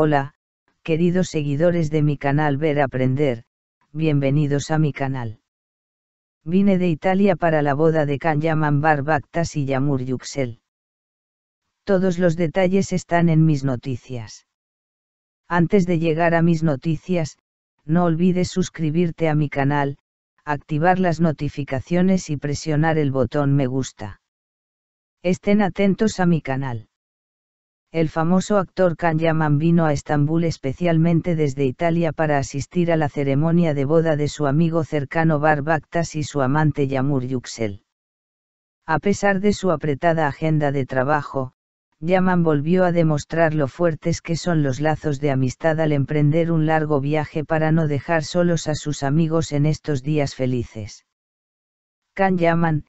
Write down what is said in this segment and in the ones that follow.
Hola, queridos seguidores de mi canal Ver Aprender, bienvenidos a mi canal. Vine de Italia para la boda de Kanyaman Barbactas y Yamur Yuxel. Todos los detalles están en mis noticias. Antes de llegar a mis noticias, no olvides suscribirte a mi canal, activar las notificaciones y presionar el botón me gusta. Estén atentos a mi canal. El famoso actor Yaman vino a Estambul especialmente desde Italia para asistir a la ceremonia de boda de su amigo cercano Baktas y su amante Yamur Yuxel. A pesar de su apretada agenda de trabajo, Yaman volvió a demostrar lo fuertes que son los lazos de amistad al emprender un largo viaje para no dejar solos a sus amigos en estos días felices. Can Yaman,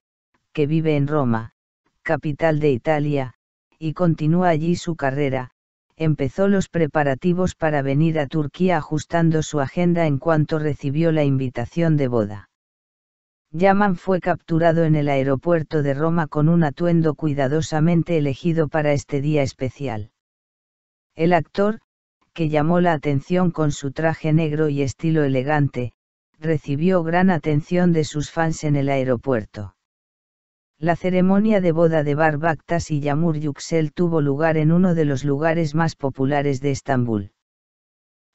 que vive en Roma, capital de Italia, y continúa allí su carrera, empezó los preparativos para venir a Turquía ajustando su agenda en cuanto recibió la invitación de boda. Yaman fue capturado en el aeropuerto de Roma con un atuendo cuidadosamente elegido para este día especial. El actor, que llamó la atención con su traje negro y estilo elegante, recibió gran atención de sus fans en el aeropuerto. La ceremonia de boda de Bar Baktas y Yamur Yüksel tuvo lugar en uno de los lugares más populares de Estambul.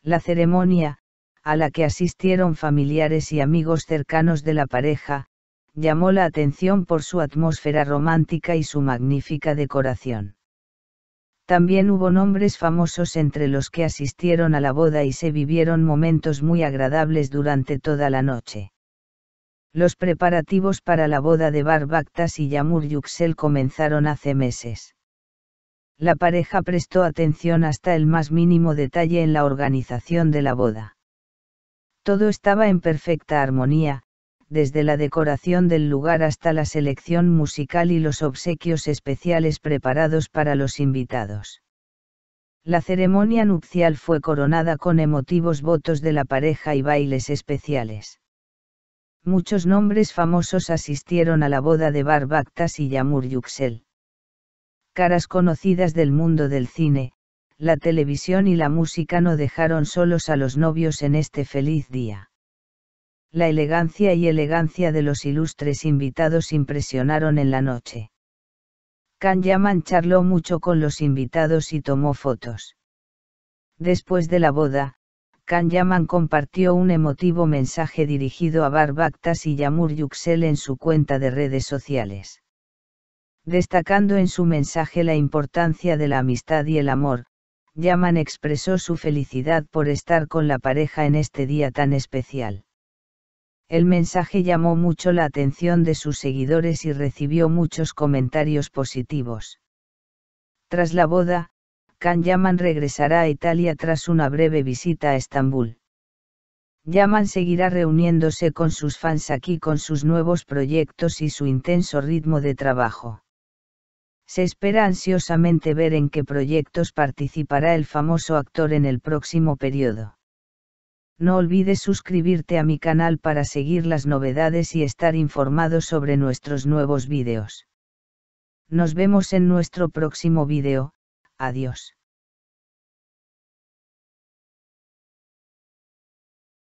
La ceremonia, a la que asistieron familiares y amigos cercanos de la pareja, llamó la atención por su atmósfera romántica y su magnífica decoración. También hubo nombres famosos entre los que asistieron a la boda y se vivieron momentos muy agradables durante toda la noche. Los preparativos para la boda de Barbactas y Yamur Yuxel comenzaron hace meses. La pareja prestó atención hasta el más mínimo detalle en la organización de la boda. Todo estaba en perfecta armonía, desde la decoración del lugar hasta la selección musical y los obsequios especiales preparados para los invitados. La ceremonia nupcial fue coronada con emotivos votos de la pareja y bailes especiales. Muchos nombres famosos asistieron a la boda de Barbactas y Yamur Yuxel. Caras conocidas del mundo del cine, la televisión y la música no dejaron solos a los novios en este feliz día. La elegancia y elegancia de los ilustres invitados impresionaron en la noche. Kan Yaman charló mucho con los invitados y tomó fotos. Después de la boda, Can Yaman compartió un emotivo mensaje dirigido a Barbactas y Yamur Yuxel en su cuenta de redes sociales. Destacando en su mensaje la importancia de la amistad y el amor, Yaman expresó su felicidad por estar con la pareja en este día tan especial. El mensaje llamó mucho la atención de sus seguidores y recibió muchos comentarios positivos. Tras la boda, Can Yaman regresará a Italia tras una breve visita a Estambul. Yaman seguirá reuniéndose con sus fans aquí con sus nuevos proyectos y su intenso ritmo de trabajo. Se espera ansiosamente ver en qué proyectos participará el famoso actor en el próximo periodo. No olvides suscribirte a mi canal para seguir las novedades y estar informado sobre nuestros nuevos vídeos. Nos vemos en nuestro próximo vídeo Adiós.